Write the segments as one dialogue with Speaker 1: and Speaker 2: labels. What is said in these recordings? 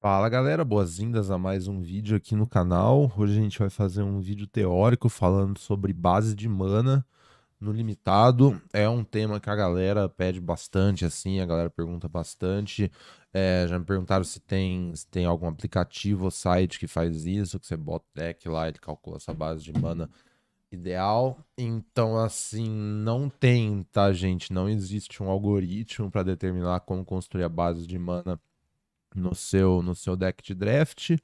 Speaker 1: Fala galera, boas-vindas a mais um vídeo aqui no canal. Hoje a gente vai fazer um vídeo teórico falando sobre base de mana no limitado. É um tema que a galera pede bastante, assim, a galera pergunta bastante. É, já me perguntaram se tem, se tem algum aplicativo ou site que faz isso, que você bota o deck lá, ele calcula essa base de mana ideal. Então, assim, não tem, tá, gente? Não existe um algoritmo para determinar como construir a base de mana no seu, no seu deck de draft,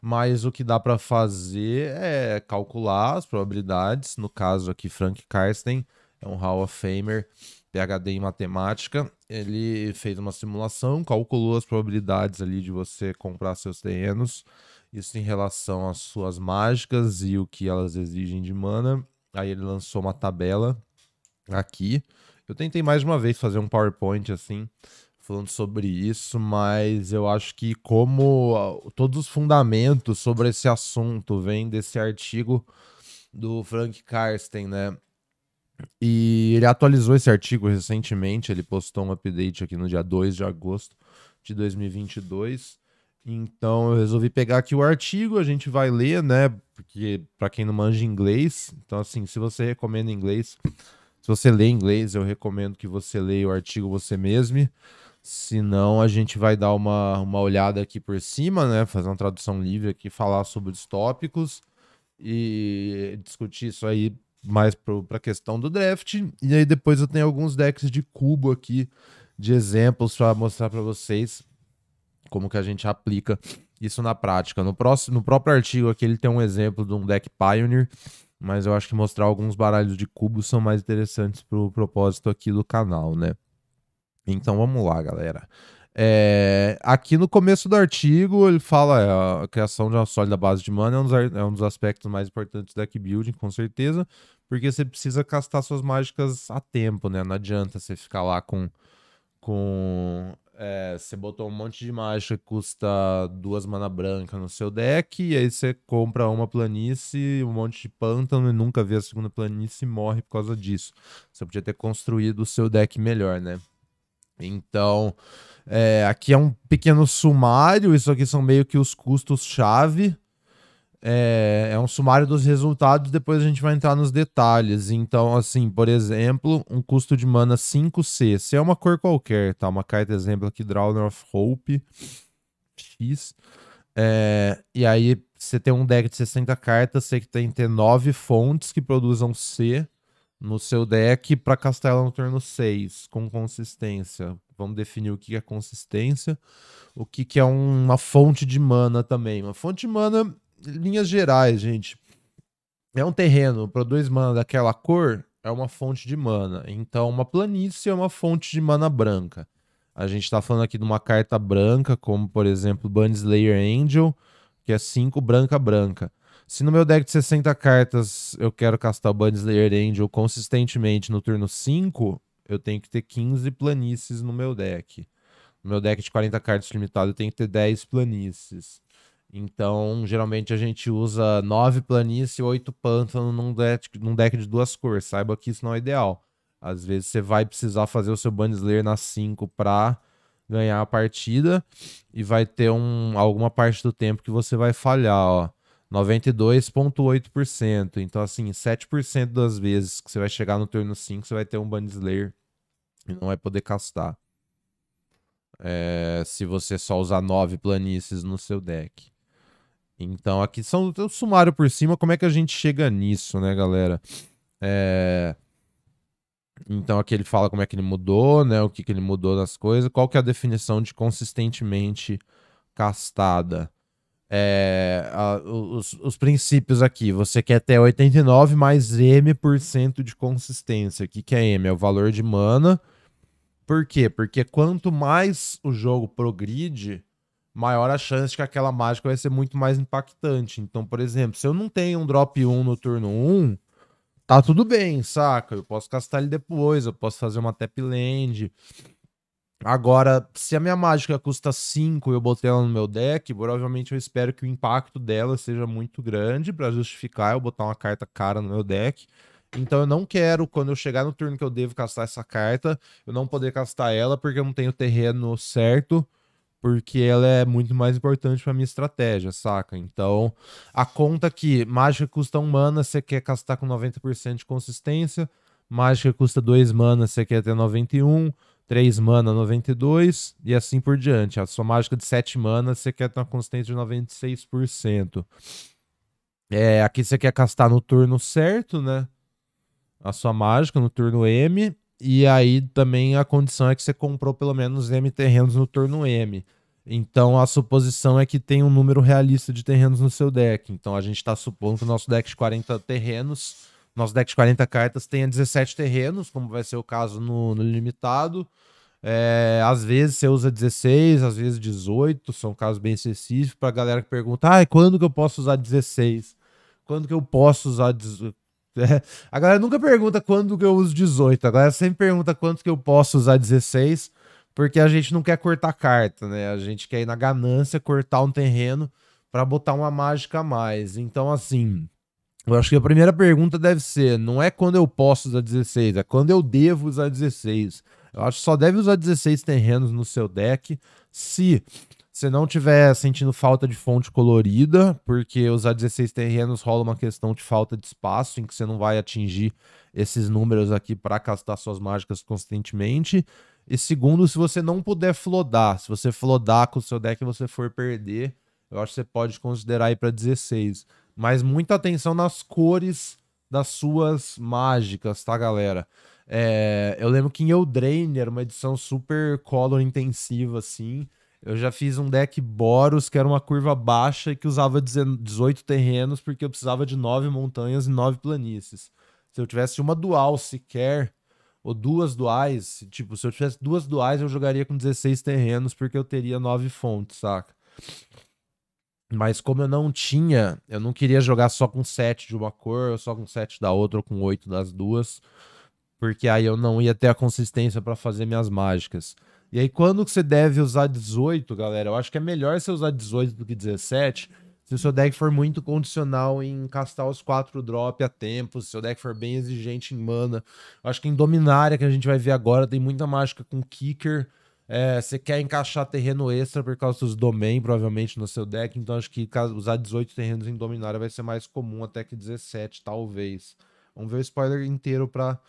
Speaker 1: mas o que dá para fazer é calcular as probabilidades. No caso aqui, Frank Karsten é um Hall of Famer, PhD em matemática. Ele fez uma simulação, calculou as probabilidades ali de você comprar seus terrenos, isso em relação às suas mágicas e o que elas exigem de mana. Aí ele lançou uma tabela aqui. Eu tentei mais uma vez fazer um PowerPoint assim, falando sobre isso, mas eu acho que como ah, todos os fundamentos sobre esse assunto vêm desse artigo do Frank Karsten, né? E ele atualizou esse artigo recentemente, ele postou um update aqui no dia 2 de agosto de 2022. Então eu resolvi pegar aqui o artigo, a gente vai ler, né? Porque para quem não manja inglês, então assim, se você recomenda inglês, se você lê inglês, eu recomendo que você leia o artigo você mesmo. Senão a gente vai dar uma, uma olhada aqui por cima, né? Fazer uma tradução livre aqui, falar sobre os tópicos e discutir isso aí mais para a questão do draft. E aí depois eu tenho alguns decks de cubo aqui, de exemplos para mostrar para vocês como que a gente aplica isso na prática. No, próximo, no próprio artigo aqui ele tem um exemplo de um deck Pioneer, mas eu acho que mostrar alguns baralhos de cubo são mais interessantes para o propósito aqui do canal, né? Então vamos lá, galera. É, aqui no começo do artigo ele fala é, a criação de uma sólida base de mana é um, dos, é um dos aspectos mais importantes do deck building, com certeza, porque você precisa castar suas mágicas a tempo, né? Não adianta você ficar lá com. com é, você botou um monte de mágica que custa duas mana branca no seu deck, e aí você compra uma planície, um monte de pântano e nunca vê a segunda planície e morre por causa disso. Você podia ter construído o seu deck melhor, né? Então, é, aqui é um pequeno sumário, isso aqui são meio que os custos-chave. É, é, um sumário dos resultados, depois a gente vai entrar nos detalhes. Então, assim, por exemplo, um custo de mana 5C. Se é uma cor qualquer, tá? Uma carta exemplo aqui, Drowner of Hope X. É, e aí você tem um deck de 60 cartas, você tem que ter 9 fontes que produzam C no seu deck para castar ela no turno 6, com consistência. Vamos definir o que é consistência, o que, é uma fonte de mana também. Uma fonte de mana, linhas gerais, gente. É um terreno, produz mana daquela cor, é uma fonte de mana. Então, uma planície é uma fonte de mana branca. A gente está falando aqui de uma carta branca, como por exemplo Bunny Slayer Angel, que é 5 branca branca. Se no meu deck de 60 cartas eu quero castar Slayer Angel consistentemente no turno 5, eu tenho que ter 15 planícies no meu deck. No meu deck de 40 cartas limitado, eu tenho que ter 10 planícies. Então, geralmente a gente usa 9 planícies e 8 pântanos num deck, num deck de duas cores. Saiba que isso não é ideal. Às vezes você vai precisar fazer o seu Slayer na 5 para ganhar a partida e vai ter um, alguma parte do tempo que você vai falhar, ó. 92,8%. Então, assim, 7% das vezes que você vai chegar no turno 5, você vai ter um Bandislayer e não vai poder castar. É, se você só usar 9 planícies no seu deck. Então, aqui são o sumário por cima. Como é que a gente chega nisso, né, galera? É... Então, aqui ele fala como é que ele mudou, né? O que, que ele mudou nas coisas. Qual que é a definição de consistentemente castada? é, a, os, os, princípios aqui. Você quer ter 89 mais M% de consistência. O que, que é M? É o valor de mana. Por quê? Porque quanto mais o jogo progride, maior a chance de que aquela mágica vai ser muito mais impactante. Então, por exemplo, se eu não tenho um drop 1 no turno 1, tá tudo bem, saca? Eu posso castar ele depois, eu posso fazer uma tap land Agora, se a minha mágica custa 5 e eu botei ela no meu deck, provavelmente eu espero que o impacto dela seja muito grande para justificar eu botar uma carta cara no meu deck. Então eu não quero, quando eu chegar no turno que eu devo castar essa carta, eu não poder castar ela porque eu não tenho terreno certo, porque ela é muito mais importante para minha estratégia, saca? Então, a conta que mágica custa 1 mana, você quer castar com 90% de consistência, mágica custa 2 mana, você quer ter 91, 3 mana 92 e assim por diante. A sua mágica de 7 mana você quer ter uma consistência de 96%. É, aqui você quer castar no turno certo, né? A sua mágica no turno M. E aí também a condição é que você comprou pelo menos M terrenos no turno M. Então a suposição é que tem um número realista de terrenos no seu deck. Então a gente está supondo que o nosso deck de 40 terrenos nosso deck de 40 cartas tenha 17 terrenos, como vai ser o caso no, no limitado. É, às vezes você usa 16, às vezes 18, são casos bem excessivos para galera que pergunta: ah, quando que eu posso usar 16? Quando que eu posso usar 18? É, a galera nunca pergunta quando que eu uso 18, a galera sempre pergunta quanto que eu posso usar 16, porque a gente não quer cortar carta, né? A gente quer ir na ganância, cortar um terreno para botar uma mágica a mais. Então, assim, eu acho que a primeira pergunta deve ser: não é quando eu posso usar 16, é quando eu devo usar 16. Eu acho que só deve usar 16 terrenos no seu deck se você não tiver sentindo falta de fonte colorida, porque usar 16 terrenos rola uma questão de falta de espaço em que você não vai atingir esses números aqui para castar suas mágicas constantemente. E segundo, se você não puder flodar, se você flodar com o seu deck e você for perder, eu acho que você pode considerar ir para 16. Mas muita atenção nas cores das suas mágicas, tá, galera? É, eu lembro que em Eldraine era uma edição super color intensiva, assim. Eu já fiz um deck Boros, que era uma curva baixa e que usava 18 terrenos, porque eu precisava de 9 montanhas e 9 planícies. Se eu tivesse uma dual sequer, ou duas duais, tipo, se eu tivesse duas duais, eu jogaria com 16 terrenos, porque eu teria 9 fontes, saca? Mas como eu não tinha, eu não queria jogar só com 7 de uma cor, ou só com 7 da outra, ou com 8 das duas, porque aí eu não ia ter a consistência para fazer minhas mágicas. E aí quando você deve usar 18, galera? Eu acho que é melhor você usar 18 do que 17, se o seu deck for muito condicional em castar os 4 drop a tempo, se o seu deck for bem exigente em mana. Eu acho que em Dominária, que a gente vai ver agora, tem muita mágica com Kicker, é, você quer encaixar terreno extra por causa dos domain, provavelmente, no seu deck. Então, acho que usar 18 terrenos em Dominária vai ser mais comum até que 17, talvez. Vamos ver o spoiler inteiro pra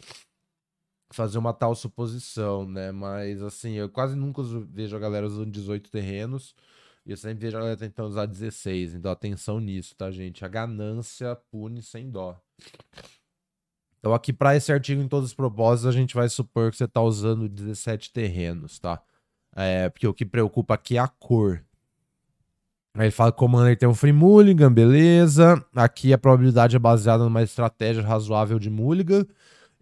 Speaker 1: fazer uma tal suposição, né? Mas, assim, eu quase nunca vejo a galera usando 18 terrenos. E eu sempre vejo a galera tentando usar 16. Então, atenção nisso, tá, gente? A ganância pune sem dó. Então, aqui para esse artigo, em todos os propósitos, a gente vai supor que você está usando 17 terrenos, tá? É, porque o que preocupa aqui é a cor. Aí ele fala que o Commander tem um free mulligan, beleza. Aqui a probabilidade é baseada numa estratégia razoável de mulligan.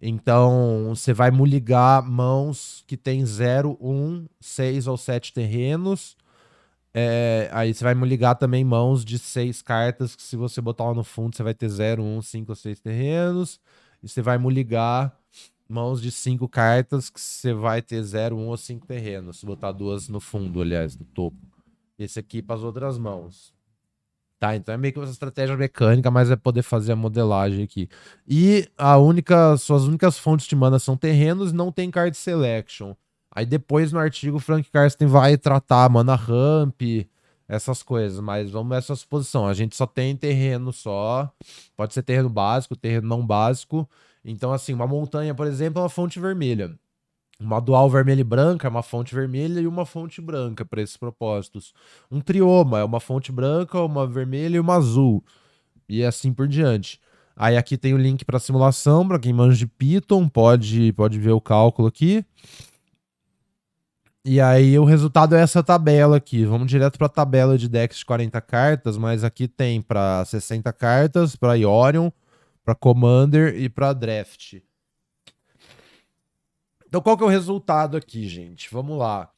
Speaker 1: Então, você vai muligar mãos que tem 0, 1, 6 ou 7 terrenos. É, aí você vai mulligar também mãos de 6 cartas, que se você botar lá no fundo, você vai ter 0, 1, 5 ou 6 terrenos. E você vai mulligar mãos de cinco cartas que você vai ter 0, 1 um, ou 5 terrenos. Se botar duas no fundo, aliás, no topo. Esse aqui para as outras mãos. Tá, então é meio que uma estratégia mecânica, mas é poder fazer a modelagem aqui. E a única, suas únicas fontes de mana são terrenos, não tem card selection. Aí depois no artigo Frank Carsten vai tratar mana ramp, essas coisas, mas vamos nessa suposição. A gente só tem terreno só, pode ser terreno básico, terreno não básico, então, assim, uma montanha, por exemplo, é uma fonte vermelha. Uma dual vermelha e branca é uma fonte vermelha e uma fonte branca para esses propósitos. Um trioma é uma fonte branca, uma vermelha e uma azul. E assim por diante. Aí aqui tem o link para simulação, para quem manja de Python, pode, pode ver o cálculo aqui. E aí o resultado é essa tabela aqui. Vamos direto para a tabela de decks de 40 cartas, mas aqui tem para 60 cartas, para Iorion, para Commander e para Draft. Então, qual que é o resultado aqui, gente? Vamos lá.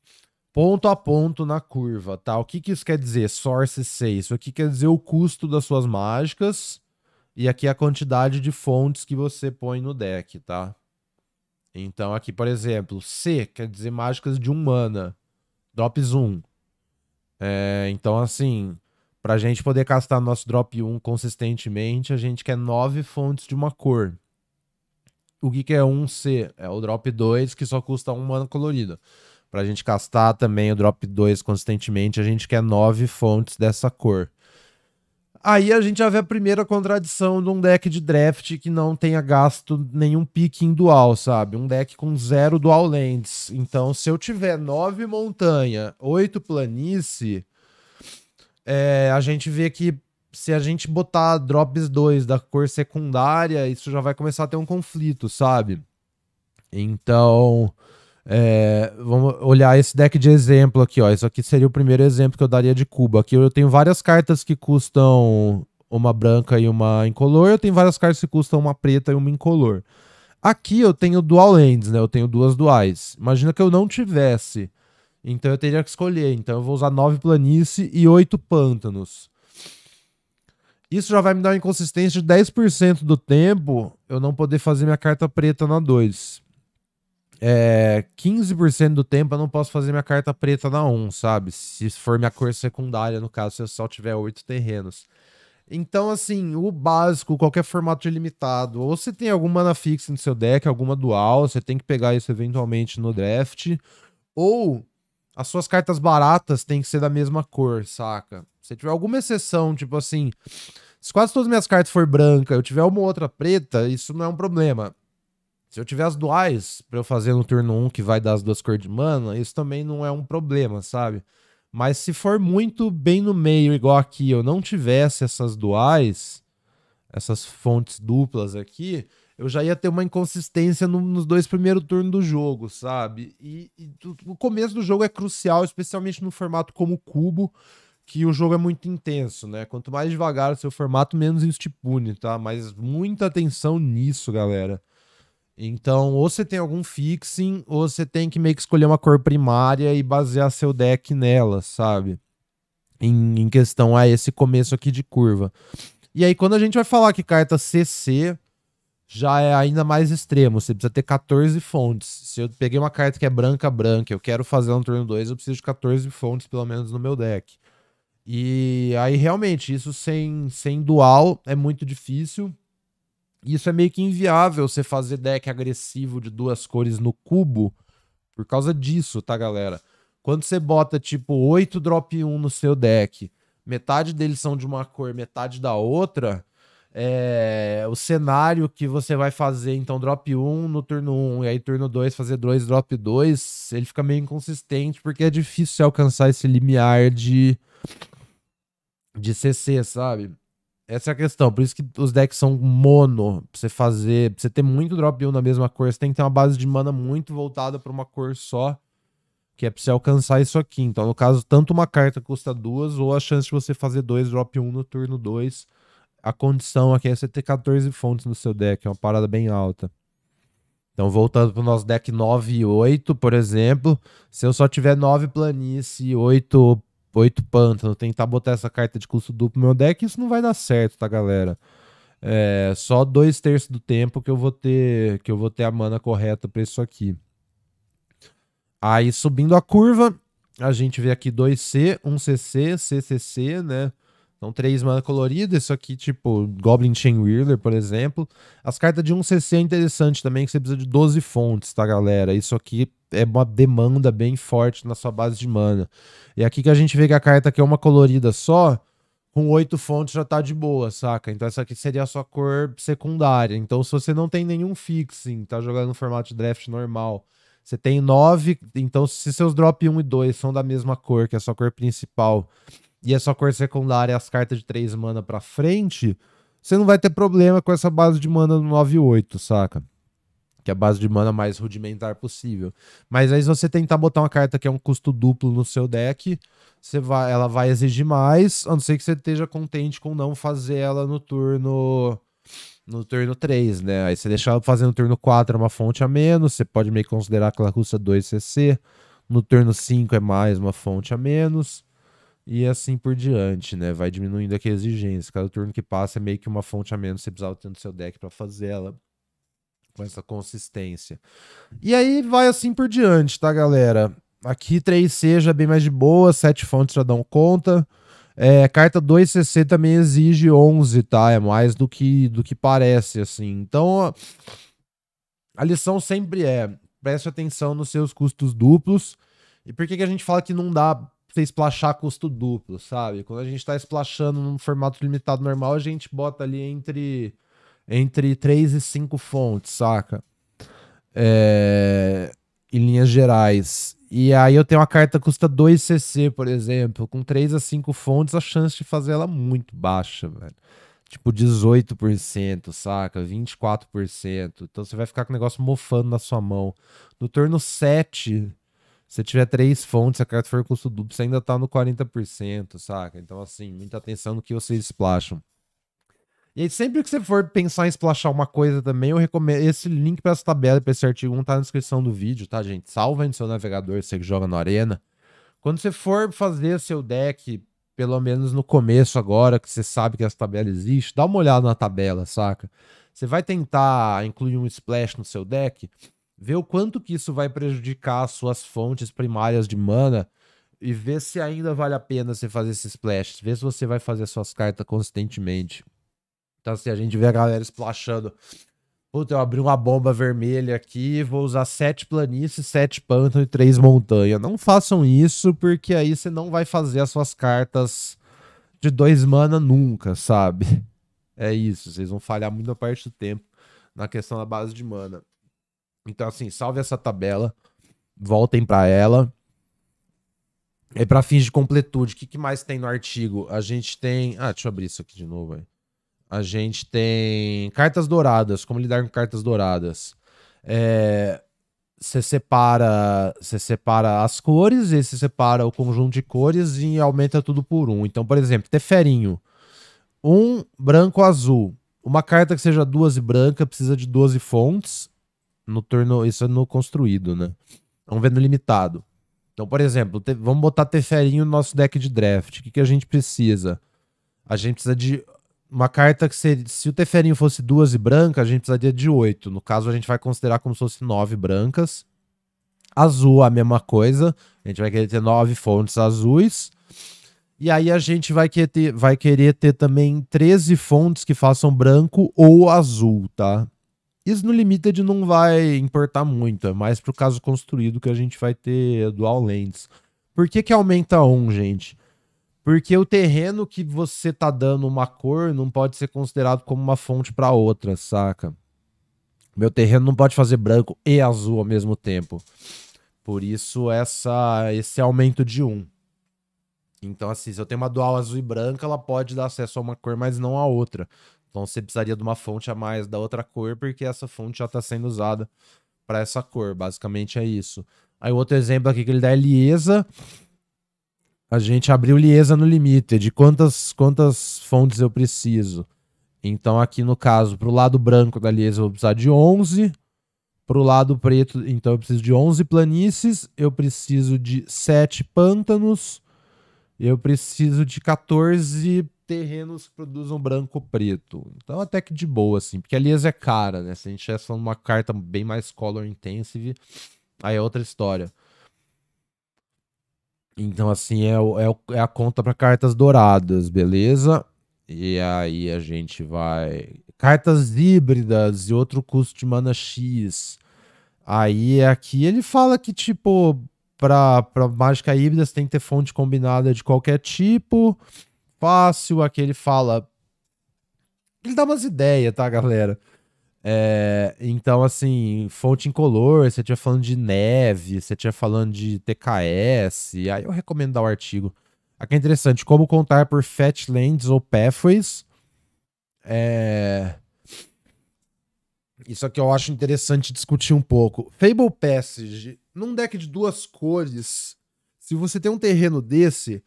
Speaker 1: Ponto a ponto na curva, tá? O que, que isso quer dizer? Source 6. Isso aqui quer dizer o custo das suas mágicas. E aqui a quantidade de fontes que você põe no deck, tá? Então, aqui, por exemplo, C quer dizer mágicas de um mana. Drops 1. É, então, assim, para a gente poder castar nosso drop 1 consistentemente, a gente quer nove fontes de uma cor. O que, que é 1C? É o drop 2, que só custa um mana colorido. Para a gente castar também o drop 2 consistentemente, a gente quer nove fontes dessa cor. Aí a gente já vê a primeira contradição de um deck de draft que não tenha gasto nenhum pique em dual, sabe? Um deck com zero dual lands. Então, se eu tiver nove montanha, oito planície, é, a gente vê que se a gente botar drops 2 da cor secundária, isso já vai começar a ter um conflito, sabe? Então, é, vamos olhar esse deck de exemplo aqui, ó. Isso aqui seria o primeiro exemplo que eu daria de Cuba. Aqui eu tenho várias cartas que custam uma branca e uma incolor. Eu tenho várias cartas que custam uma preta e uma incolor. Aqui eu tenho dual lands, né? Eu tenho duas duais. Imagina que eu não tivesse então eu teria que escolher. Então eu vou usar 9 planície e 8 pântanos. Isso já vai me dar uma inconsistência de 10% do tempo eu não poder fazer minha carta preta na 2. É, 15% do tempo eu não posso fazer minha carta preta na 1, sabe? Se for minha cor secundária, no caso, se eu só tiver 8 terrenos. Então, assim, o básico, qualquer formato ilimitado, ou você tem alguma mana fixa no seu deck, alguma dual, você tem que pegar isso eventualmente no draft, ou as suas cartas baratas têm que ser da mesma cor, saca? Se tiver alguma exceção, tipo assim, se quase todas as minhas cartas for branca, eu tiver uma outra preta, isso não é um problema. Se eu tiver as duais para eu fazer no turno 1 um, que vai dar as duas cores de mana, isso também não é um problema, sabe? Mas se for muito bem no meio, igual aqui, eu não tivesse essas duais, essas fontes duplas aqui, eu já ia ter uma inconsistência no, nos dois primeiros turnos do jogo, sabe? E, e do, o começo do jogo é crucial, especialmente no formato como cubo, que o jogo é muito intenso, né? Quanto mais devagar o seu formato, menos isso te pune, tá? Mas muita atenção nisso, galera. Então, ou você tem algum fixing, ou você tem que meio que escolher uma cor primária e basear seu deck nela, sabe? Em, em questão a esse começo aqui de curva. E aí, quando a gente vai falar que carta CC, já é ainda mais extremo. Você precisa ter 14 fontes. Se eu peguei uma carta que é branca, branca, eu quero fazer um turno 2, eu preciso de 14 fontes, pelo menos, no meu deck. E aí, realmente, isso sem, sem dual é muito difícil. Isso é meio que inviável você fazer deck agressivo de duas cores no cubo por causa disso, tá, galera? Quando você bota, tipo, 8 drop 1 no seu deck, metade deles são de uma cor, metade da outra, é, o cenário que você vai fazer, então, drop 1 no turno 1, e aí turno 2 fazer 2, drop 2, ele fica meio inconsistente, porque é difícil alcançar esse limiar de, de CC, sabe? Essa é a questão, por isso que os decks são mono, pra você fazer, pra você ter muito drop 1 na mesma cor, você tem que ter uma base de mana muito voltada pra uma cor só, que é pra você alcançar isso aqui. Então, no caso, tanto uma carta custa duas, ou a chance de você fazer dois drop 1 no turno 2 a condição aqui é você ter 14 fontes no seu deck, é uma parada bem alta. Então, voltando pro nosso deck 9 e 8, por exemplo, se eu só tiver 9 planície e 8, 8 pântano, tentar botar essa carta de custo duplo no meu deck, isso não vai dar certo, tá, galera? É só dois terços do tempo que eu vou ter que eu vou ter a mana correta para isso aqui. Aí subindo a curva, a gente vê aqui 2C, 1CC, CCC, né? Então, três mana colorida, isso aqui, tipo, Goblin Chain Wheeler, por exemplo. As cartas de 1cc é interessante também, que você precisa de 12 fontes, tá, galera? Isso aqui é uma demanda bem forte na sua base de mana. E aqui que a gente vê que a carta que é uma colorida só, com oito fontes já tá de boa, saca? Então essa aqui seria a sua cor secundária. Então se você não tem nenhum fixing, tá jogando no formato de draft normal, você tem nove, então se seus drop 1 e 2 são da mesma cor que é a sua cor principal e é só cor secundária as cartas de 3 mana pra frente, você não vai ter problema com essa base de mana no 9-8, saca? Que é a base de mana mais rudimentar possível. Mas aí, se você tentar botar uma carta que é um custo duplo no seu deck, você vai, ela vai exigir mais, a não ser que você esteja contente com não fazer ela no turno. No turno 3, né? Aí você deixar ela fazer no turno 4 é uma fonte a menos. Você pode meio que considerar que ela custa 2 CC. No turno 5 é mais uma fonte a menos e assim por diante, né? Vai diminuindo aqui a exigência. Cada turno que passa é meio que uma fonte a menos você precisava ter no seu deck para fazer ela com essa consistência. E aí vai assim por diante, tá, galera? Aqui 3C já é bem mais de boa, 7 fontes já dão conta. É, carta 2CC também exige 11, tá? É mais do que do que parece, assim. Então, a lição sempre é: preste atenção nos seus custos duplos. E por que, que a gente fala que não dá você splashar custo duplo, sabe? Quando a gente tá splashando num formato limitado normal, a gente bota ali entre, entre 3 e 5 fontes, saca? É... Em linhas gerais. E aí eu tenho uma carta que custa 2 CC, por exemplo. Com 3 a 5 fontes, a chance de fazer ela é muito baixa, velho. Tipo 18%, saca? 24%. Então você vai ficar com o negócio mofando na sua mão. No turno 7, você tiver três fontes, a carta for custo duplo, você ainda tá no 40%, saca? Então, assim, muita atenção no que vocês splasham. E aí, sempre que você for pensar em splashar uma coisa também, eu recomendo. Esse link para essa tabela e pra esse artigo 1 tá na descrição do vídeo, tá, gente? Salva aí no seu navegador, você que joga na Arena. Quando você for fazer seu deck, pelo menos no começo agora, que você sabe que essa tabela existe, dá uma olhada na tabela, saca? Você vai tentar incluir um splash no seu deck. Ver o quanto que isso vai prejudicar as suas fontes primárias de mana e ver se ainda vale a pena você fazer esses splash. Ver se você vai fazer suas cartas consistentemente. Então, se assim, a gente vê a galera splashando. Puta, eu abri uma bomba vermelha aqui, vou usar sete planícies, sete pântanos e três montanhas. Não façam isso, porque aí você não vai fazer as suas cartas de dois mana nunca, sabe? É isso, vocês vão falhar muito a parte do tempo na questão da base de mana. Então, assim, salve essa tabela, voltem para ela. É para fins de completude. O que, que, mais tem no artigo? A gente tem. Ah, deixa eu abrir isso aqui de novo. A gente tem cartas douradas. Como lidar com cartas douradas? É você separa, você separa as cores e você separa o conjunto de cores e aumenta tudo por um. Então, por exemplo, teferinho. Um branco azul. Uma carta que seja duas e branca precisa de 12 fontes no turno, isso é no construído, né? vamos é ver vendo limitado. Então, por exemplo, te, vamos botar Teferinho no nosso deck de draft. O que, que a gente precisa? A gente precisa de uma carta que seria, se o Teferinho fosse duas e branca, a gente precisaria de oito. No caso, a gente vai considerar como se fosse nove brancas. Azul, a mesma coisa. A gente vai querer ter nove fontes azuis. E aí a gente vai querer ter, vai querer ter também 13 fontes que façam branco ou azul, tá? Isso no Limited não vai importar muito, é mais pro caso construído que a gente vai ter dual lands. Por que, que aumenta 1, gente? Porque o terreno que você tá dando uma cor não pode ser considerado como uma fonte para outra, saca? Meu terreno não pode fazer branco e azul ao mesmo tempo. Por isso essa esse aumento de 1. Então assim, se eu tenho uma dual azul e branca, ela pode dar acesso a uma cor, mas não a outra. Então você precisaria de uma fonte a mais da outra cor, porque essa fonte já está sendo usada para essa cor. Basicamente é isso. Aí o outro exemplo aqui que ele dá é Liesa. A gente abriu Liesa no limite. De Quantas, quantas fontes eu preciso? Então aqui no caso, para o lado branco da Liesa eu vou precisar de 11. Para o lado preto, então eu preciso de 11 planícies. Eu preciso de 7 pântanos. Eu preciso de 14 terrenos que produzam branco preto. Então até que de boa, assim, porque a é cara, né? Se a gente tivesse falando uma carta bem mais color intensive, aí é outra história. Então, assim, é, é, é a conta para cartas douradas, beleza? E aí a gente vai. Cartas híbridas e outro custo de mana X. Aí é aqui ele fala que, tipo, para mágica híbrida você tem que ter fonte combinada de qualquer tipo fácil, aqui ele fala. Ele dá umas ideias, tá, galera? É, então, assim, fonte em incolor, você tinha falando de neve, você tinha falando de TKS, aí eu recomendo dar o artigo. Aqui é interessante, como contar por fatlands ou pathways. É... Isso aqui eu acho interessante discutir um pouco. Fable Passage, num deck de duas cores, se você tem um terreno desse,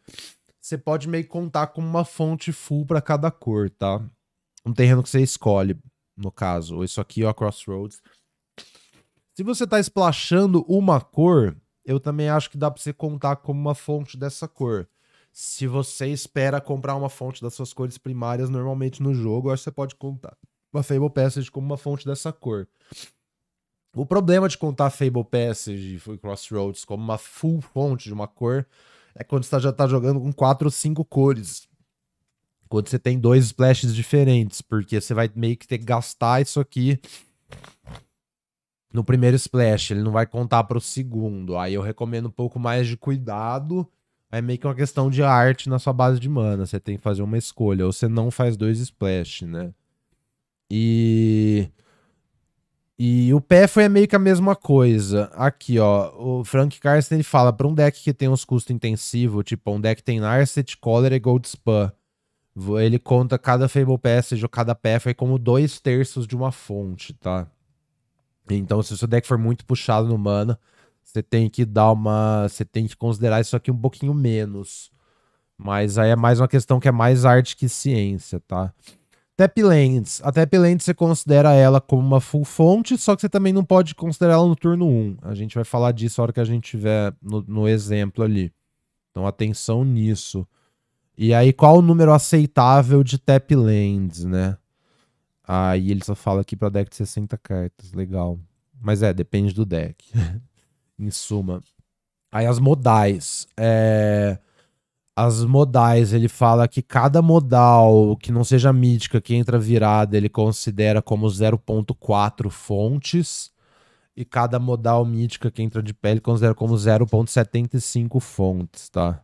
Speaker 1: você pode meio que contar com uma fonte full para cada cor, tá? Um terreno que você escolhe, no caso, ou isso aqui é ou Crossroads. Se você está splashando uma cor, eu também acho que dá para você contar como uma fonte dessa cor. Se você espera comprar uma fonte das suas cores primárias normalmente no jogo, acho que você pode contar uma Fable Passage como uma fonte dessa cor. O problema de contar Fable Passage e Crossroads como uma full fonte de uma cor é quando você tá, já tá jogando com quatro ou cinco cores. Quando você tem dois splashes diferentes, porque você vai meio que ter que gastar isso aqui no primeiro splash, ele não vai contar para o segundo. Aí eu recomendo um pouco mais de cuidado. É meio que uma questão de arte na sua base de mana. Você tem que fazer uma escolha. Ou você não faz dois splash, né? E e o pé foi meio que a mesma coisa. Aqui, ó, o Frank Carson ele fala para um deck que tem uns custos intensivos, tipo um deck tem Narset, Collar e Gold Ele conta cada Fable Passage ou cada foi como dois terços de uma fonte, tá? Então, se o seu deck for muito puxado no mana, você tem que dar uma. Você tem que considerar isso aqui um pouquinho menos. Mas aí é mais uma questão que é mais arte que ciência, tá? Taplands. A Taplands você considera ela como uma full fonte, só que você também não pode considerar ela no turno 1. A gente vai falar disso a hora que a gente tiver no, no exemplo ali. Então atenção nisso. E aí qual o número aceitável de Taplands, né? Aí ele só fala aqui para deck de 60 cartas, legal. Mas é, depende do deck. em suma. Aí as modais. É as modais. Ele fala que cada modal que não seja mítica, que entra virada, ele considera como 0.4 fontes. E cada modal mítica que entra de pé, ele considera como 0.75 fontes, tá?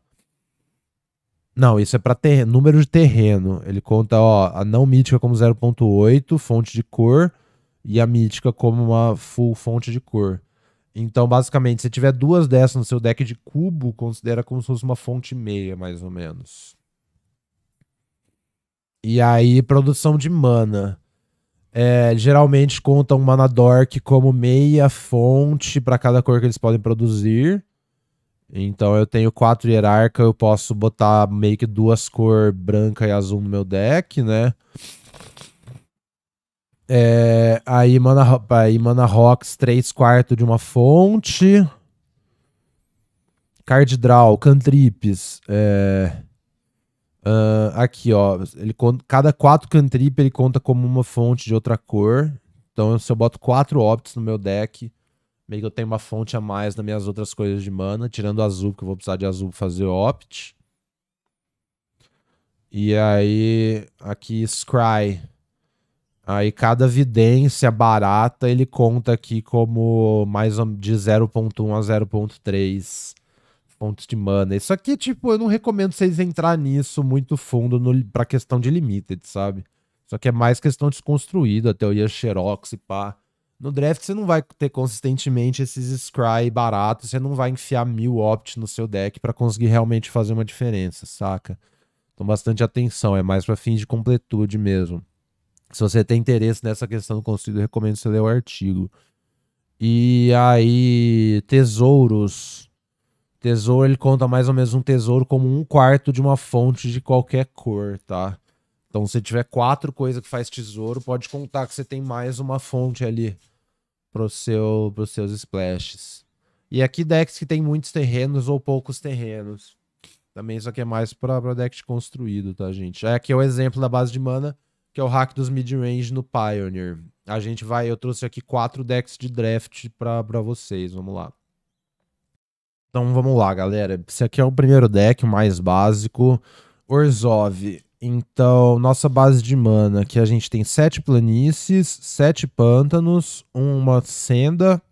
Speaker 1: Não, isso é para ter... número de terreno. Ele conta, ó, a não mítica como 0.8, fonte de cor, e a mítica como uma full fonte de cor. Então, basicamente, se tiver duas dessas no seu deck de cubo, considera como se fosse uma fonte meia, mais ou menos. E aí, produção de mana. É, geralmente conta um mana dork como meia fonte para cada cor que eles podem produzir. Então eu tenho quatro hierarca, eu posso botar meio que duas cor branca e azul no meu deck, né? É, aí, mana, aí mana rocks 3 quartos de uma fonte. Card draw, cantrips. É, uh, aqui, ó. Ele, cada quatro cantrip ele conta como uma fonte de outra cor. Então, se eu boto quatro opts no meu deck, meio que eu tenho uma fonte a mais nas minhas outras coisas de mana, tirando o azul, que eu vou precisar de azul pra fazer opt. E aí, aqui, Scry. Aí cada vidência barata ele conta aqui como mais de 0.1 a 0.3 pontos de mana. Isso aqui, tipo, eu não recomendo vocês entrar nisso muito fundo no, pra questão de limited, sabe? Só que é mais questão desconstruída, teoria Xerox e pá. No draft você não vai ter consistentemente esses scry baratos, você não vai enfiar mil opt no seu deck para conseguir realmente fazer uma diferença, saca? Então bastante atenção, é mais pra fins de completude mesmo. Se você tem interesse nessa questão do conselho eu recomendo você ler o artigo. E aí, tesouros. Tesouro, ele conta mais ou menos um tesouro como um quarto de uma fonte de qualquer cor, tá? Então, se tiver quatro coisas que faz tesouro, pode contar que você tem mais uma fonte ali pro seu, pros seus splashes. E aqui decks que tem muitos terrenos ou poucos terrenos. Também isso aqui é mais pra, pra deck de construído, tá, gente? É, aqui é o exemplo da base de mana que é o hack dos mid-range no Pioneer. A gente vai, eu trouxe aqui quatro decks de draft para vocês, vamos lá. Então vamos lá, galera. Esse aqui é o primeiro deck, o mais básico, Orzhov. Então, nossa base de mana, que a gente tem sete planícies, sete pântanos, uma senda,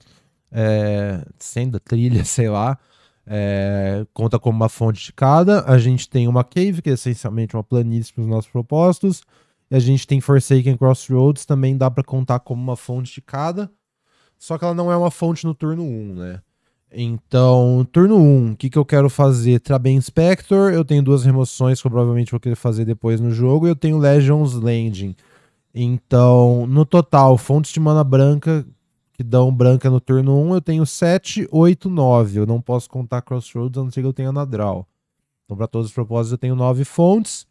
Speaker 1: é, senda, trilha, sei lá, é, conta como uma fonte de cada. A gente tem uma cave, que é essencialmente uma planície para os nossos propostos e a gente tem Forsaken Crossroads, também dá para contar como uma fonte de cada. Só que ela não é uma fonte no turno 1, né? Então, turno 1, o que, que eu quero fazer? Traben Inspector, eu tenho duas remoções que eu provavelmente vou querer fazer depois no jogo, e eu tenho Legion's Landing. Então, no total, fontes de mana branca que dão branca no turno 1, eu tenho 7, 8, 9. Eu não posso contar Crossroads a não ser que eu tenha na draw. Então, para todos os propósitos, eu tenho 9 fontes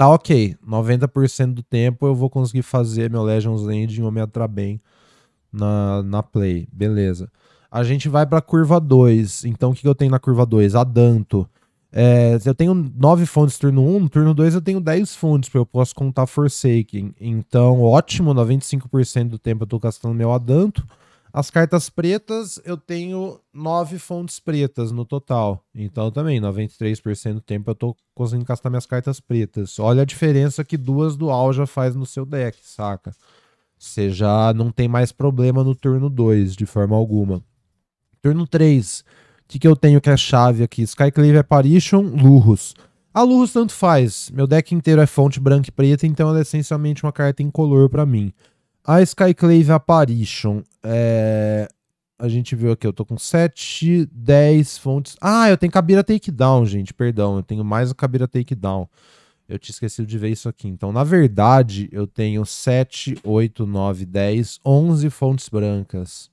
Speaker 1: tá ok. 90% do tempo eu vou conseguir fazer meu Legends Landing ou me atrar bem na, na play. Beleza. A gente vai pra curva 2. Então, o que, que eu tenho na curva 2? Adanto. É, eu tenho 9 fontes no turno 1, um, turno 2 eu tenho 10 fontes, porque eu posso contar Forsaken. Então, ótimo, 95% do tempo eu tô gastando meu Adanto. As cartas pretas, eu tenho nove fontes pretas no total. Então também, 93% do tempo eu tô conseguindo castar minhas cartas pretas. Olha a diferença que duas dual já faz no seu deck, saca? Você já não tem mais problema no turno 2, de forma alguma. Turno 3, o que, que eu tenho que é chave aqui? Skyclave Apparition, é Lurros. A Lurros tanto faz. Meu deck inteiro é fonte branca e preta, então ela é essencialmente uma carta incolor para mim. A Skyclave Apparition. É... A gente viu aqui, eu tô com 7, 10 fontes. Ah, eu tenho Cabira Takedown, gente, perdão. Eu tenho mais a Cabira Takedown. Eu tinha esquecido de ver isso aqui. Então, na verdade, eu tenho 7, 8, 9, 10, 11 fontes brancas.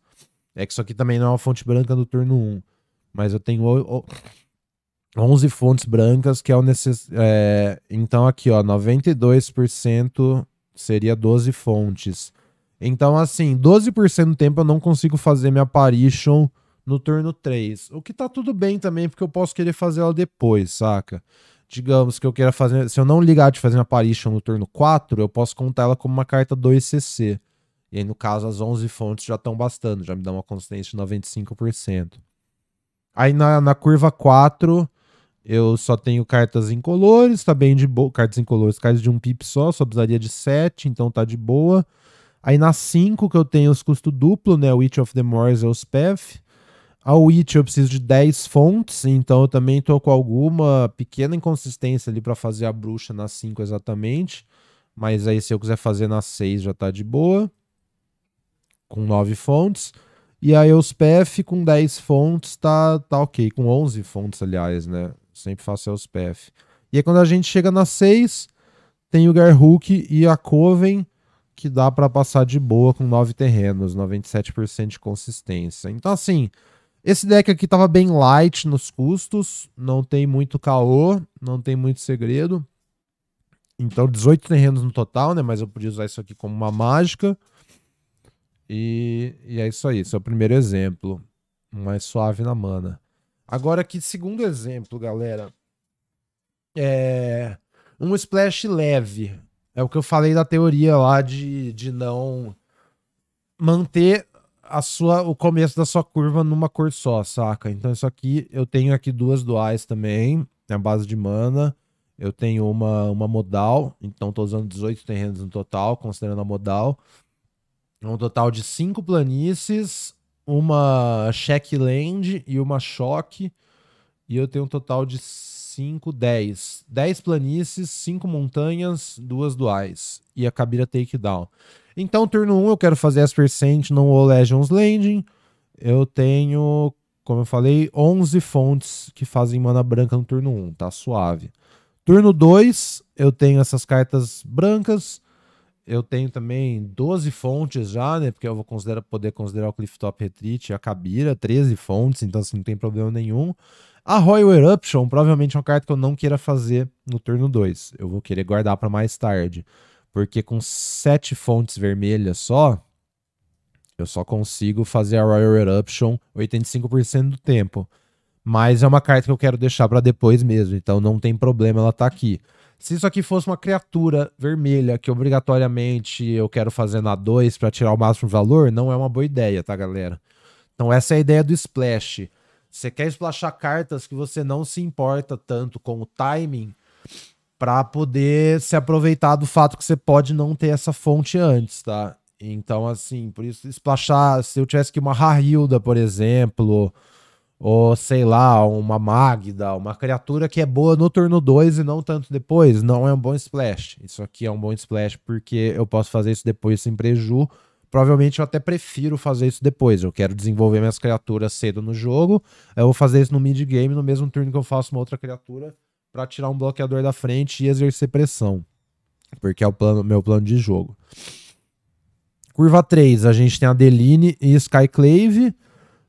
Speaker 1: É que isso aqui também não é uma fonte branca do turno 1. Mas eu tenho 11 fontes brancas, que é o necessário. É, então, aqui, ó, 92% seria 12 fontes. Então, assim, 12% do tempo eu não consigo fazer minha apparition no turno 3. O que tá tudo bem também, porque eu posso querer fazer ela depois, saca? Digamos que eu queira fazer. Se eu não ligar de fazer minha apparition no turno 4, eu posso contar ela como uma carta 2cc. E aí, no caso, as 11 fontes já estão bastando, já me dá uma consistência de 95%. Aí na, na curva 4, eu só tenho cartas incolores, tá bem de boa. Cartas incolores, cartas de um pip só, só precisaria de 7, então tá de boa. Aí na 5 que eu tenho os custos duplo, né? O Witch of the Moors é os PEF. A Witch eu preciso de 10 fontes, então eu também tô com alguma pequena inconsistência ali para fazer a bruxa na 5 exatamente. Mas aí se eu quiser fazer na 6 já tá de boa. Com 9 fontes. E aí os PF com 10 fontes tá, tá ok. Com 11 fontes, aliás, né? Sempre faço é os PF. E aí quando a gente chega na 6, tem o Garhook e a Coven que dá para passar de boa com 9 terrenos, 97% de consistência. Então, assim, esse deck aqui tava bem light nos custos, não tem muito caô, não tem muito segredo. Então, 18 terrenos no total, né? Mas eu podia usar isso aqui como uma mágica. E, e é isso aí, esse é o primeiro exemplo. Mais suave na mana. Agora aqui, segundo exemplo, galera. É um splash leve. É o que eu falei da teoria lá de, de não manter a sua, o começo da sua curva numa cor só, saca? Então isso aqui, eu tenho aqui duas duais também, né? a base de mana. Eu tenho uma, uma modal, então estou usando 18 terrenos no total, considerando a modal. um total de 5 planícies, uma check land e uma choque. E eu tenho um total de 5, 10. 10 planícies, 5 montanhas, 2 duais. E a cabira Takedown. Então, turno 1, um, eu quero fazer as Percent no o Legends Landing. Eu tenho, como eu falei, 11 fontes que fazem mana branca no turno 1, um, tá suave. Turno 2, eu tenho essas cartas brancas. Eu tenho também 12 fontes já, né? Porque eu vou considerar, poder considerar o Clifftop Retreat e a Cabira, 13 fontes, então assim, não tem problema nenhum. A Royal Eruption provavelmente é uma carta que eu não queira fazer no turno 2. Eu vou querer guardar para mais tarde. Porque com sete fontes vermelhas só, eu só consigo fazer a Royal Eruption 85% do tempo. Mas é uma carta que eu quero deixar para depois mesmo, então não tem problema ela tá aqui. Se isso aqui fosse uma criatura vermelha que obrigatoriamente eu quero fazer na 2 para tirar o máximo valor, não é uma boa ideia, tá, galera? Então essa é a ideia do splash. Você quer splashar cartas que você não se importa tanto com o timing para poder se aproveitar do fato que você pode não ter essa fonte antes, tá? Então, assim, por isso, splashar, se eu tivesse que uma Rarilda, por exemplo, ou sei lá, uma Magda, uma criatura que é boa no turno 2 e não tanto depois, não é um bom splash. Isso aqui é um bom splash porque eu posso fazer isso depois sem prejuízo Provavelmente eu até prefiro fazer isso depois. Eu quero desenvolver minhas criaturas cedo no jogo. Eu vou fazer isso no mid-game, no mesmo turno que eu faço uma outra criatura para tirar um bloqueador da frente e exercer pressão. Porque é o plano, meu plano de jogo. Curva 3, a gente tem a Deline e Skyclave.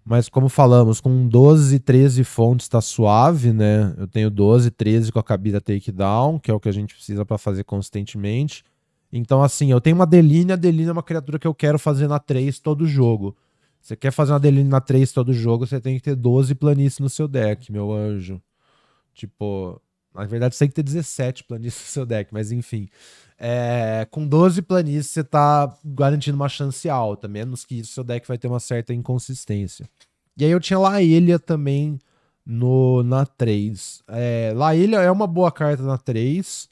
Speaker 1: Mas como falamos, com 12, 13 fontes tá suave, né? Eu tenho 12, 13 com a cabida takedown, que é o que a gente precisa para fazer consistentemente. Então, assim, eu tenho uma Deline, a Deline é uma criatura que eu quero fazer na 3 todo jogo. Você quer fazer uma Deline na 3 todo jogo, você tem que ter 12 planícies no seu deck, meu anjo. Tipo, na verdade você tem que ter 17 planícies no seu deck, mas enfim. É, com 12 planícies você tá garantindo uma chance alta, menos que isso seu deck vai ter uma certa inconsistência. E aí eu tinha lá ilha também no na 3. É, lá ilha é uma boa carta na 3.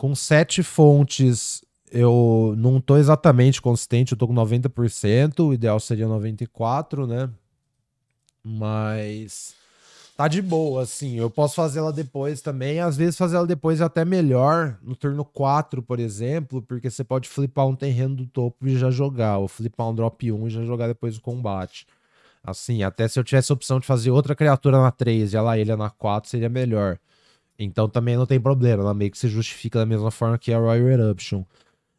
Speaker 1: Com sete fontes, eu não estou exatamente consistente, eu estou com 90%, o ideal seria 94%, né? Mas tá de boa, assim. Eu posso fazer ela depois também. Às vezes fazer ela depois é até melhor, no turno 4, por exemplo, porque você pode flipar um terreno do topo e já jogar, ou flipar um drop 1 e já jogar depois o combate. Assim, até se eu tivesse a opção de fazer outra criatura na 3 e ela ilha é na 4, seria melhor. Então também não tem problema, ela meio que se justifica da mesma forma que a Royal Eruption.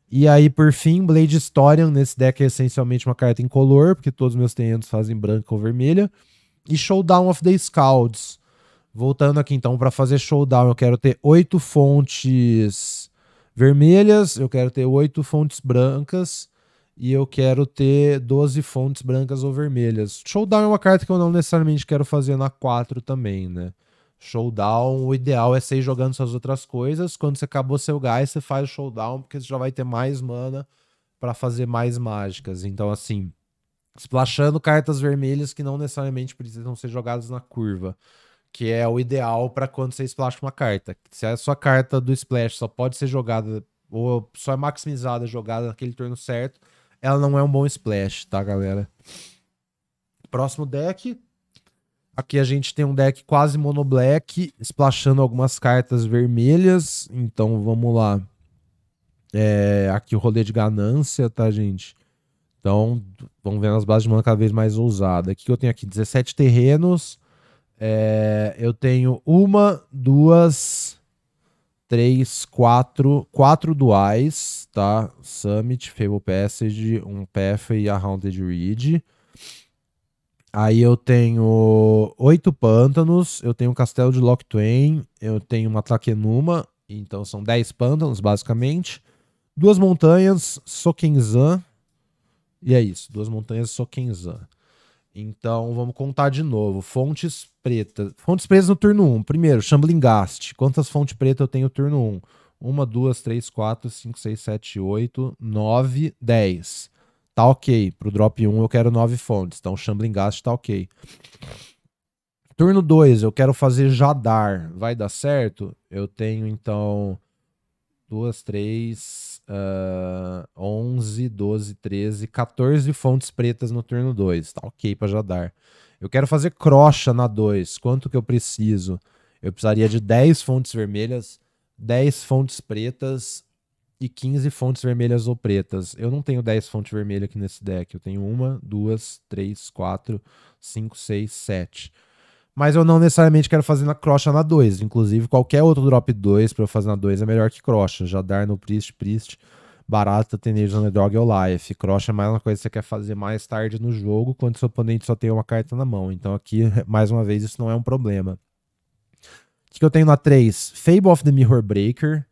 Speaker 1: E aí, por fim, Blade Historian. Nesse deck é essencialmente uma carta em color porque todos os meus terrenos fazem branca ou vermelha. E Showdown of the Scalds. Voltando aqui então para fazer Showdown, eu quero ter oito fontes vermelhas, eu quero ter oito fontes brancas e eu quero ter 12 fontes brancas ou vermelhas. Showdown é uma carta que eu não necessariamente quero fazer na 4 também, né? Showdown, o ideal é você ir jogando suas outras coisas. Quando você acabou seu gás, você faz o showdown, porque você já vai ter mais mana para fazer mais mágicas. Então, assim, splashando cartas vermelhas que não necessariamente precisam ser jogadas na curva, que é o ideal para quando você splash uma carta. Se a sua carta do splash só pode ser jogada ou só é maximizada jogada naquele turno certo, ela não é um bom splash, tá, galera? Próximo deck, Aqui a gente tem um deck quase mono black, splashando algumas cartas vermelhas. Então vamos lá. É, aqui o rolê de ganância, tá, gente? Então vamos ver as bases de mana cada vez mais ousada. Aqui eu tenho aqui 17 terrenos. É, eu tenho uma, duas, três, quatro, quatro duais, tá? Summit, Fable Passage, um Path e a Haunted Reed. Aí eu tenho oito pântanos, eu tenho um castelo de Loch Twain, eu tenho uma Takenuma, então são dez pântanos, basicamente. Duas montanhas, Sokenzan, e é isso, duas montanhas, Sokenzan. Então vamos contar de novo. Fontes pretas. Fontes pretas no turno 1. Primeiro, Chamblingast. Quantas fontes pretas eu tenho no turno 1? 1, 2, 3, 4, 5, 6, 7, 8, 9, 10 tá ok. Pro drop 1 eu quero 9 fontes, então Shambling Gas tá ok. Turno 2, eu quero fazer Jadar. Vai dar certo? Eu tenho então 2, 3, uh, 11, 12, 13, 14 fontes pretas no turno 2. Tá ok pra Jadar. Eu quero fazer crocha na 2. Quanto que eu preciso? Eu precisaria de 10 fontes vermelhas, 10 fontes pretas, e 15 fontes vermelhas ou pretas. Eu não tenho 10 fontes vermelhas aqui nesse deck. Eu tenho 1, 2, 3, 4, 5, 6, 7. Mas eu não necessariamente quero fazer na crocha na 2. Inclusive, qualquer outro drop 2 para eu fazer na 2 é melhor que crocha. Jadar no Priest, Priest, Barata, Tenage, Underdog ou Life. Crocha é mais uma coisa que você quer fazer mais tarde no jogo, quando seu oponente só tem uma carta na mão. Então aqui, mais uma vez, isso não é um problema. O que eu tenho na 3? Fable of the Mirror Breaker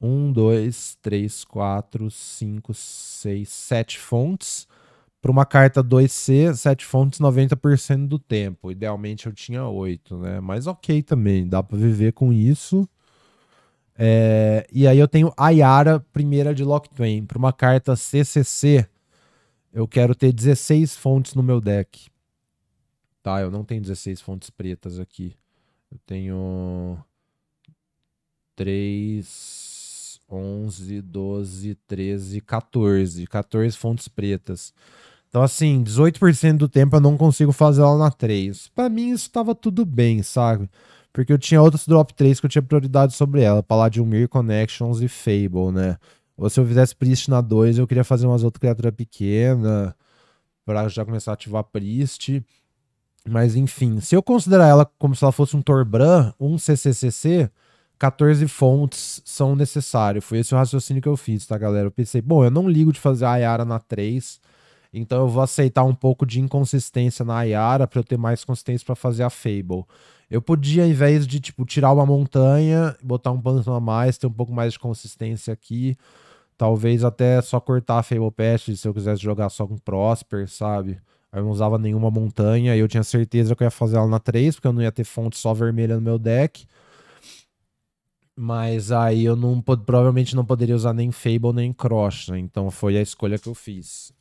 Speaker 1: um, dois, três, quatro, cinco, seis, sete fontes. Para uma carta 2C, sete fontes 90% do tempo. Idealmente eu tinha oito, né? Mas ok também, dá para viver com isso. É, e aí eu tenho Ayara, primeira de Lock Twain. Para uma carta CCC, eu quero ter 16 fontes no meu deck. Tá, eu não tenho 16 fontes pretas aqui. Eu tenho 3, 11, 12, 13, 14. 14 fontes pretas. Então, assim, 18% do tempo eu não consigo fazer ela na 3. Pra mim, isso tava tudo bem, sabe? Porque eu tinha outros drop 3 que eu tinha prioridade sobre ela. Mir Connections e Fable, né? Ou se eu fizesse Priest na 2, eu queria fazer umas outras criaturas pequenas Pra já começar a ativar Priest. Mas enfim, se eu considerar ela como se ela fosse um Torbran, um CCCC, 14 fontes são necessárias. Foi esse o raciocínio que eu fiz, tá, galera? Eu pensei, bom, eu não ligo de fazer a Ayara na 3, então eu vou aceitar um pouco de inconsistência na Ayara para eu ter mais consistência para fazer a Fable. Eu podia, ao invés de, tipo, tirar uma montanha, botar um pântano a mais, ter um pouco mais de consistência aqui. Talvez até só cortar a Fable Pest se eu quisesse jogar só com Prosper, sabe? Aí eu não usava nenhuma montanha e eu tinha certeza que eu ia fazer ela na 3, porque eu não ia ter fonte só vermelha no meu deck. Mas aí eu não provavelmente não poderia usar nem Fable nem Cross, né? Então foi a escolha que eu fiz.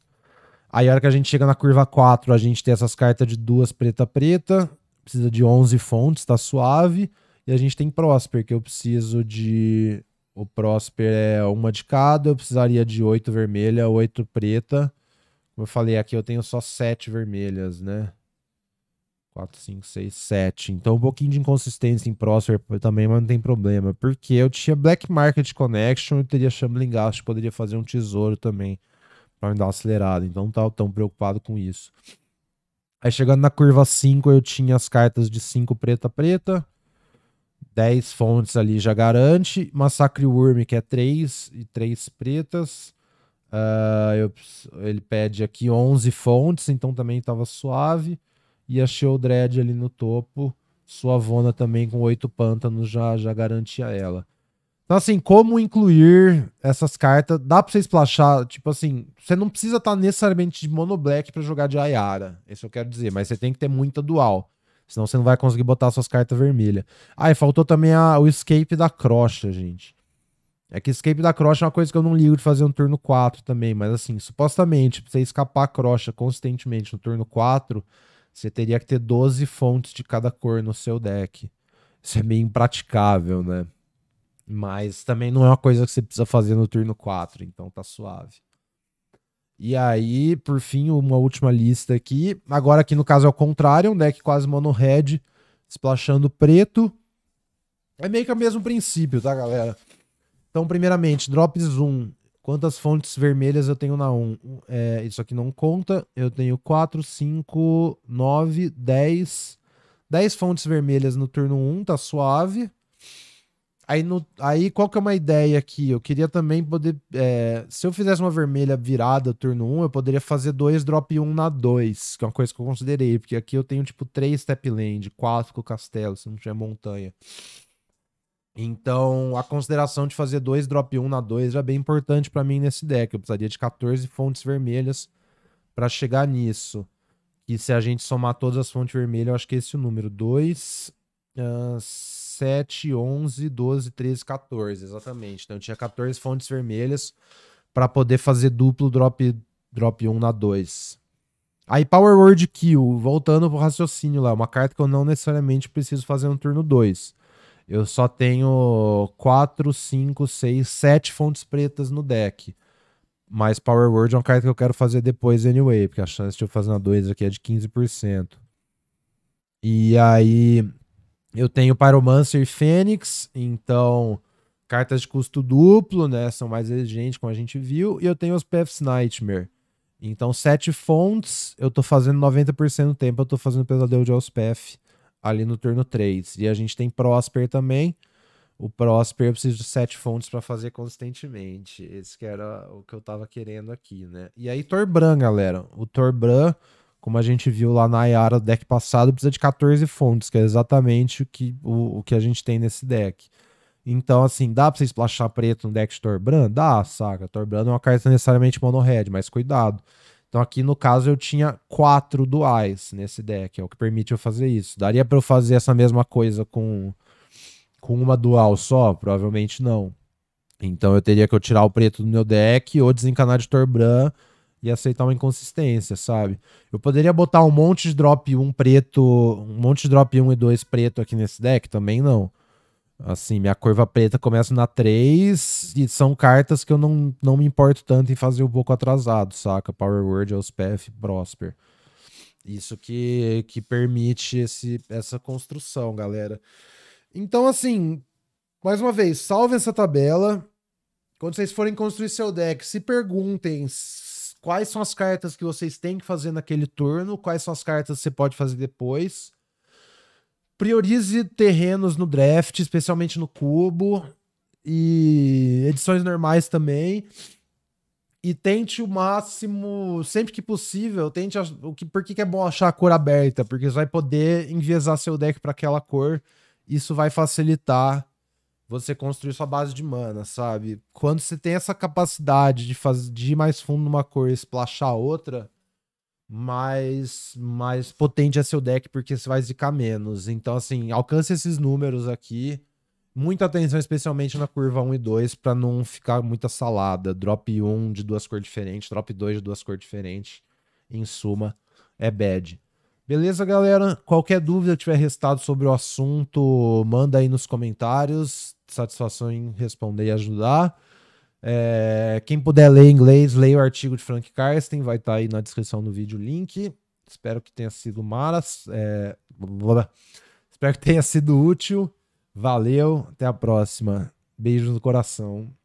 Speaker 1: Aí a hora que a gente chega na curva 4, a gente tem essas cartas de duas preta preta, precisa de 11 fontes, tá suave. E a gente tem Prosper, que eu preciso de o Prosper é uma de cada, eu precisaria de 8 vermelha, 8 preta. Como eu falei aqui, eu tenho só 7 vermelhas, né? 4, 5, 6, 7. Então, um pouquinho de inconsistência em Prosper também, mas não tem problema. Porque eu tinha Black Market Connection e teria Shambling Gast, poderia fazer um tesouro também para me dar uma acelerada. Então, não estava tão preocupado com isso. Aí, chegando na curva 5, eu tinha as cartas de 5 preta-preta. 10 fontes ali já garante. Massacre Worm, que é 3 e 3 pretas. Uh, eu, ele pede aqui 11 fontes, então também estava suave e achei o Dredd ali no topo. sua Vona também com oito pântanos já, já garantia ela. Então, assim, como incluir essas cartas? Dá pra você splashar, tipo assim, você não precisa estar tá necessariamente de mono black pra jogar de Ayara. Isso eu quero dizer, mas você tem que ter muita dual. Senão você não vai conseguir botar suas cartas vermelhas. Ah, e faltou também a, o escape da crocha, gente. É que escape da crocha é uma coisa que eu não ligo de fazer no turno 4 também, mas assim, supostamente, pra você escapar a crocha consistentemente no turno 4, você teria que ter 12 fontes de cada cor no seu deck. Isso é meio impraticável, né? Mas também não é uma coisa que você precisa fazer no turno 4, então tá suave. E aí, por fim, uma última lista aqui. Agora aqui no caso é o contrário, é um deck quase mono-red, splashando preto. É meio que o mesmo princípio, tá, galera? Então, primeiramente, drops zoom Quantas fontes vermelhas eu tenho na 1? É, isso aqui não conta. Eu tenho 4, 5, 9, 10. 10 fontes vermelhas no turno 1, tá suave. Aí, no, aí qual que é uma ideia aqui? Eu queria também poder. É, se eu fizesse uma vermelha virada turno 1, eu poderia fazer 2 drop 1 na 2, que é uma coisa que eu considerei, porque aqui eu tenho tipo 3 step land, 4 com castelo, se não tiver montanha. Então, a consideração de fazer dois drop 1 na 2 é bem importante para mim nesse deck. Eu precisaria de 14 fontes vermelhas para chegar nisso. E se a gente somar todas as fontes vermelhas, eu acho que é esse o número. 2, uh, 7, 11, 12, 13, 14. Exatamente. Então, eu tinha 14 fontes vermelhas para poder fazer duplo drop, drop 1 na 2. Aí, Power Word Kill. Voltando pro raciocínio lá. Uma carta que eu não necessariamente preciso fazer no turno 2 eu só tenho 4, 5, 6, 7 fontes pretas no deck. Mas Power Word é uma carta que eu quero fazer depois anyway, porque a chance de eu fazer na 2 aqui é de 15%. E aí eu tenho Pyromancer e Fênix, então cartas de custo duplo, né, são mais exigentes, como a gente viu, e eu tenho os Paths Nightmare. Então, sete fontes, eu tô fazendo 90% do tempo, eu tô fazendo Pesadelo de Elspeth ali no turno 3. E a gente tem Prosper também. O Prosper eu preciso de sete fontes para fazer consistentemente. Esse que era o que eu tava querendo aqui, né? E aí Torbran, galera. O Torbran, como a gente viu lá na Yara do deck passado, precisa de 14 fontes, que é exatamente o que, o, o que a gente tem nesse deck. Então, assim, dá pra você splashar preto no deck de Torbran? Dá, saca? Torbran não é uma carta necessariamente mono-red, mas cuidado. Então aqui no caso eu tinha quatro duais nesse deck, é o que permite eu fazer isso. Daria para eu fazer essa mesma coisa com, com uma dual só? Provavelmente não. Então eu teria que eu tirar o preto do meu deck ou desencanar de Torbran e aceitar uma inconsistência, sabe? Eu poderia botar um monte de drop 1 preto, um monte de drop 1 e 2 preto aqui nesse deck, também não. Assim, minha curva preta começa na 3 e são cartas que eu não, não me importo tanto em fazer um pouco atrasado, saca? Power Word, Elspeth, Prosper. Isso que, que permite esse, essa construção, galera. Então, assim, mais uma vez, salve essa tabela. Quando vocês forem construir seu deck, se perguntem quais são as cartas que vocês têm que fazer naquele turno, quais são as cartas que você pode fazer depois Priorize terrenos no draft, especialmente no cubo e edições normais também. E tente o máximo, sempre que possível, tente o que por que é bom achar a cor aberta, porque você vai poder enviesar seu deck para aquela cor. Isso vai facilitar você construir sua base de mana, sabe? Quando você tem essa capacidade de fazer de ir mais fundo numa cor e splashar outra, mais, mais potente é seu deck, porque você vai zicar menos. Então, assim, alcance esses números aqui. Muita atenção, especialmente na curva 1 e 2, para não ficar muita salada. Drop 1 de duas cores diferentes, drop 2 de duas cores diferentes. Em suma, é bad. Beleza, galera? Qualquer dúvida que tiver restado sobre o assunto, manda aí nos comentários. Satisfação em responder e ajudar. É, quem puder ler inglês, leia o artigo de Frank Karsten, vai estar tá aí na descrição do vídeo o link. Espero que tenha sido malas, É, espero que tenha sido útil. Valeu, até a próxima. Beijos no coração.